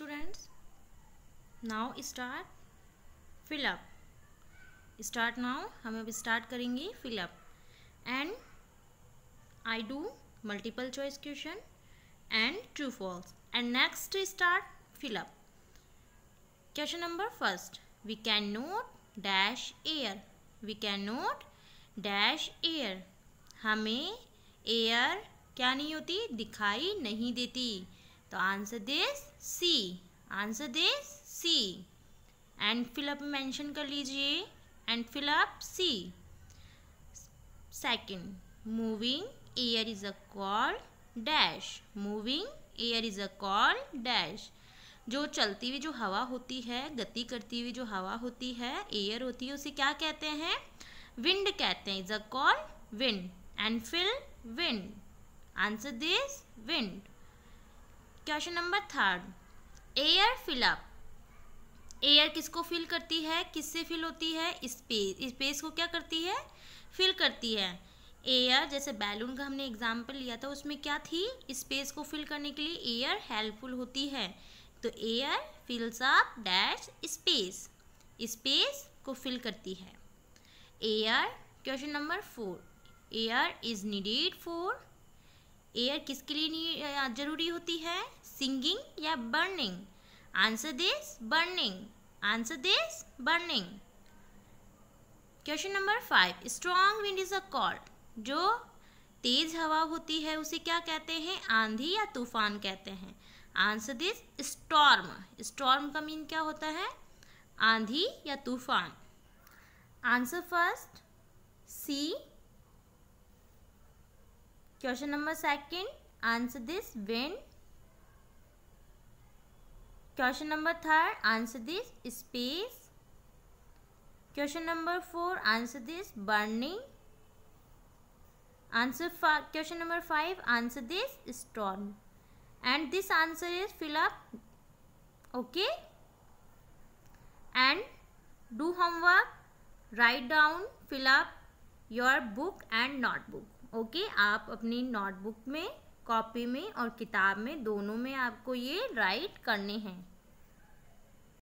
Students now start fill up start now हम अब start करेंगे fill up and I do multiple choice question and true false and next start fill up question number first we can not dash air we can not dash air हमें air क्या नहीं होती दिखाई नहीं देती तो answer this C answer this C and fill up mention कर लीजिए and fill up C second moving air is a call dash moving air is a called dash जो चलती हुई जो हवा होती है गति करती हुई जो हवा होती है एयर होती है उसे क्या कहते हैं विंड कहते हैं is a called wind and fill wind answer this wind question number third air fill up air किसको फिल करती है किससे फिल होती है स्पेस स्पेस को क्या करती है फिल करती है एयर जैसे बैलून का हमने एग्जाम्पल लिया था उसमें क्या थी स्पेस को फिल करने के लिए एयर हेल्पफुल होती है तो air fills up dash space space को फिल करती है air question number four air is needed for air किसके लिए जरूरी होती है सिंगिंग या burning answer this burning answer this burning question number five strong wind is a called जो तेज हवा होती है उसे क्या कहते हैं आंधी या तूफान कहते हैं आंसर दिस स्टॉर्म स्टॉर्म का मीन क्या होता है आंधी या तूफान answer first C Question number second, answer this wind. Question number third, answer this space. Question number four, answer this burning. Answer question number five, answer this storm. And this answer is fill up. Okay. And do homework, write down, fill up your book and notebook okay आप अपनी notebook में copy में और किताब में दोनों में आपको ये राइट करने हैं